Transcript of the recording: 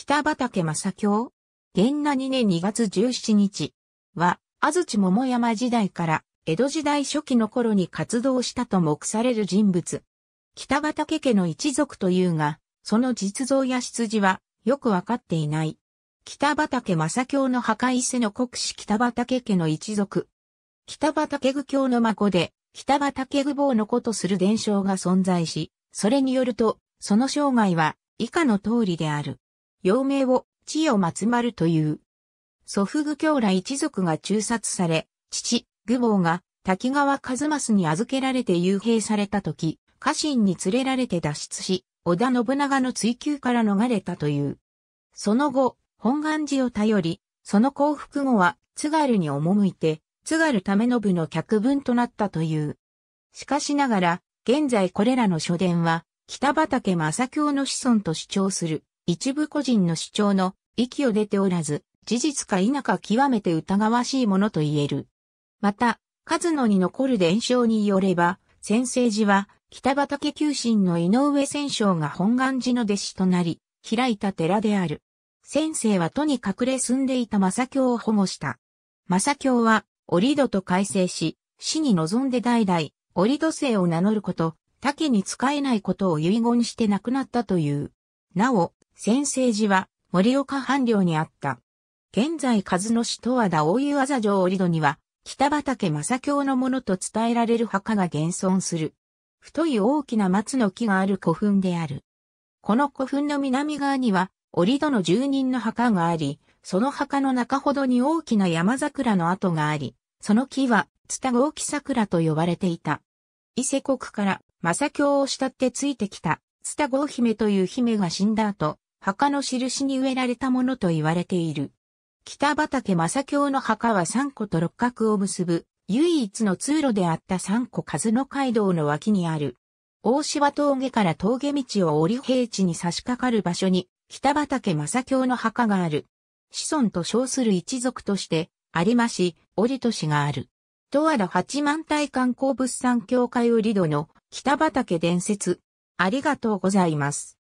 北畠正京元那2年2月17日は、安土桃山時代から江戸時代初期の頃に活動したと目される人物。北畠家の一族というが、その実像や出自はよくわかっていない。北畠正京の墓伊勢の国士北畠家の一族。北畠具教の孫で、北畠具坊の子とする伝承が存在し、それによると、その生涯は以下の通りである。幼名を千代松丸という。祖父具兄弟一族が中殺され、父、具坊が滝川一正に預けられて幽閉された時、家臣に連れられて脱出し、織田信長の追求から逃れたという。その後、本願寺を頼り、その降伏後は津軽に赴いて、津軽為信の客分となったという。しかしながら、現在これらの書伝は、北畠正教の子孫と主張する。一部個人の主張の息を出ておらず、事実か否か極めて疑わしいものと言える。また、数野に残る伝承によれば、先生寺は、北畠九神の井上戦生が本願寺の弟子となり、開いた寺である。先生は都に隠れ住んでいた正教を保護した。正教は、折戸と改正し、死に臨んで代々、折戸姓を名乗ること、他家に使えないことを遺言して亡くなったという。なお、先生寺は森岡藩領にあった。現在数の市と和田大湯あざ城折戸には、北畠正教のものと伝えられる墓が現存する。太い大きな松の木がある古墳である。この古墳の南側には、折戸の住人の墓があり、その墓の中ほどに大きな山桜の跡があり、その木は、ツタ豪木キ桜と呼ばれていた。伊勢国から、正教を慕ってついてきた、ツタ豪姫という姫が死んだ後、墓の印に植えられたものと言われている。北畠正京の墓は三個と六角を結ぶ唯一の通路であった三個数の街道の脇にある。大芝峠から峠道を折平地に差し掛かる場所に北畠正京の墓がある。子孫と称する一族として、有馬市、折戸市がある。十和田八万体観光物産協会折戸の北畠伝説。ありがとうございます。